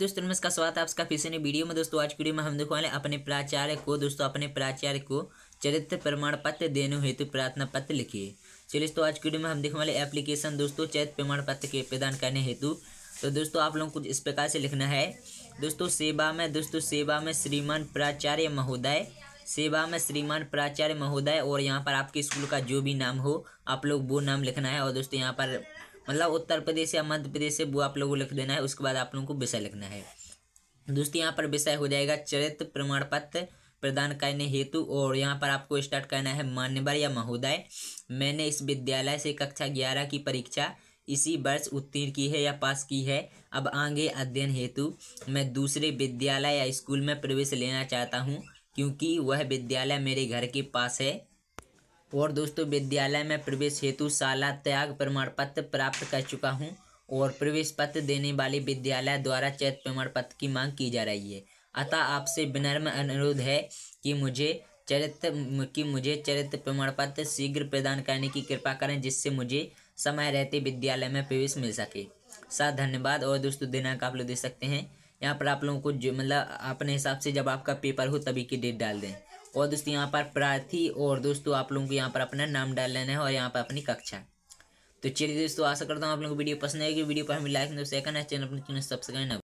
दोस्तों नमस्कार स्वागत है आपका फिर से नई वीडियो में दोस्तों आज वीडियो में हम देखो वाले अपने प्राचार्य को दोस्तों अपने प्राचार्य को चरित्र प्रमाण पत्र देने हेतु प्रार्थना पत्र लिखिए चलिए दोस्तों आज वीडियो में हम देखने वाले एप्लीकेशन दोस्तों चरित्र प्रमाण पत्र के प्रदान करने हेतु तो दोस्तों आप लोग कुछ इस प्रकार से लिखना है दोस्तों सेवा में दोस्तों सेवा में श्रीमान प्राचार्य महोदय सेवा में श्रीमान प्राचार्य महोदय और यहाँ पर आपके स्कूल का जो भी नाम हो आप लोग वो नाम लिखना है और दोस्तों यहाँ पर मतलब उत्तर प्रदेश या मध्य प्रदेश से वो आप लोगों को लिख देना है उसके बाद आप लोगों को विषय लिखना है दोस्तों यहाँ पर विषय हो जाएगा चरित्र प्रमाण पत्र प्रदान करने हेतु और यहाँ पर आपको स्टार्ट करना है मान्यवर या महोदय मैंने इस विद्यालय से कक्षा ग्यारह की परीक्षा इसी वर्ष उत्तीर्ण की है या पास की है अब आगे अध्ययन हेतु मैं दूसरे विद्यालय या स्कूल में प्रवेश लेना चाहता हूँ क्योंकि वह विद्यालय मेरे घर के पास है और दोस्तों विद्यालय में प्रवेश हेतु शाला त्याग प्रमाण पत्र प्राप्त कर चुका हूँ और प्रवेश पत्र देने वाले विद्यालय द्वारा चयित प्रमाण पत्र की मांग की जा रही है अतः आपसे विनम्र अनुरोध है कि मुझे चरित्र कि मुझे चरित्र प्रमाण पत्र शीघ्र प्रदान करने की कृपा करें जिससे मुझे समय रहते विद्यालय में प्रवेश मिल सके सर धन्यवाद और दोस्तों दिनांक आप लोग दे सकते हैं यहाँ पर आप लोगों को मतलब अपने हिसाब से जब आपका पेपर हो तभी की डेट डाल दें और दोस्तों यहाँ पर प्रार्थी और दोस्तों आप लोगों को यहाँ पर अपना नाम डाल लेना है और यहाँ पर अपनी कक्षा तो चलिए दोस्तों आशा करता हूँ आप लोगों को वीडियो पसंद आएगी वीडियो पर हमें लाइक दोस्तों है चैनल अपने तो चैनल सब्सक्राइब